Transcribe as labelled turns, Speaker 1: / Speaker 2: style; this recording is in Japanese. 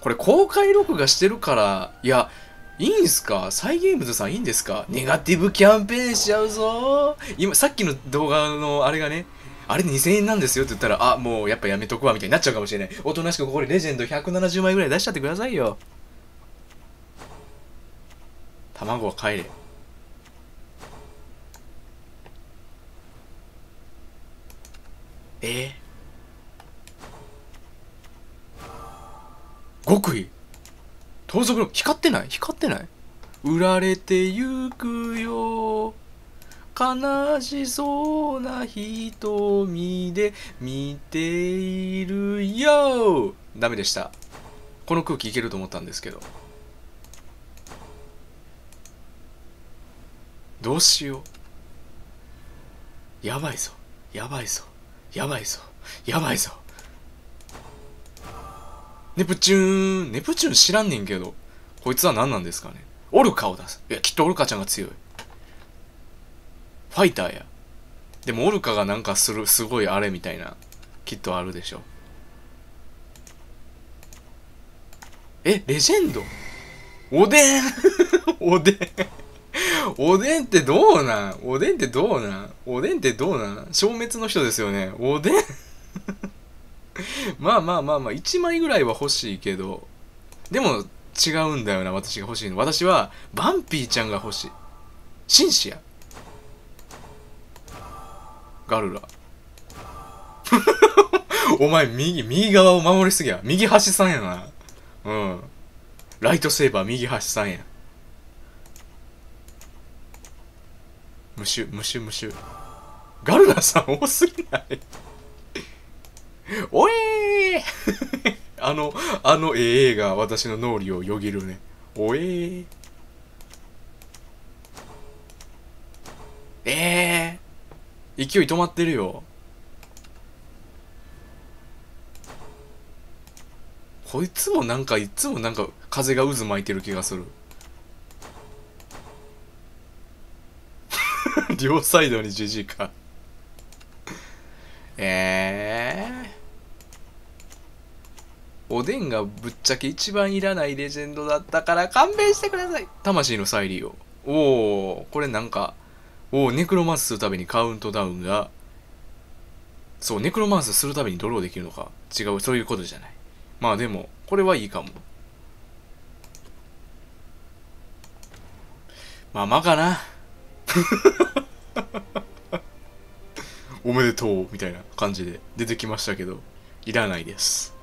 Speaker 1: これ公開録画してるから、いや、いいんすかサイゲームズさんいいんですかネガティブキャンペーンしちゃうぞ今、さっきの動画のあれがね、あれ2000円なんですよって言ったら、あ、もうやっぱやめとくわみたいになっちゃうかもしれない。おとなしくここでレジェンド170枚ぐらい出しちゃってくださいよ。卵は帰れ。え極意盗賊の光ってない光ってない売られてゆくよ悲しそうな瞳で見ているよダメでしたこの空気いけると思ったんですけどどうしようやばいぞやばいぞやばいぞやばいぞネプチューンネプチューン知らんねんけど、こいつは何なんですかねオルカを出す。いや、きっとオルカちゃんが強い。ファイターや。でもオルカがなんかする、すごいあれみたいな、きっとあるでしょ。え、レジェンドおでん おでんおでんってどうなんおでんってどうなんおでんってどうなん消滅の人ですよね。おでん まあまあまあまあ、1枚ぐらいは欲しいけど、でも違うんだよな、私が欲しいの。私は、バンピーちゃんが欲しい。シンシア。ガルラ。お前、右、右側を守りすぎや。右端さんやな。うん。ライトセーバー、右端さんや。ムシュ、ムシュ、ムシュ。ガルラさん多すぎない おえーの、あの AA が私の脳裏をよぎるね。おえー。えー、勢い止まってるよ。こいつもなんか、いつもなんか、風が渦巻いてる気がする。両サイドにじじいか。えー。おでんがぶっちゃけ一番いらないレジェンドだったから勘弁してください魂の再利用おおこれなんかおおネクロマンスするたびにカウントダウンがそうネクロマンスするたびにドローできるのか違うそういうことじゃないまあでもこれはいいかもまあまあかな おめでとうみたいな感じで出てきましたけどいらないです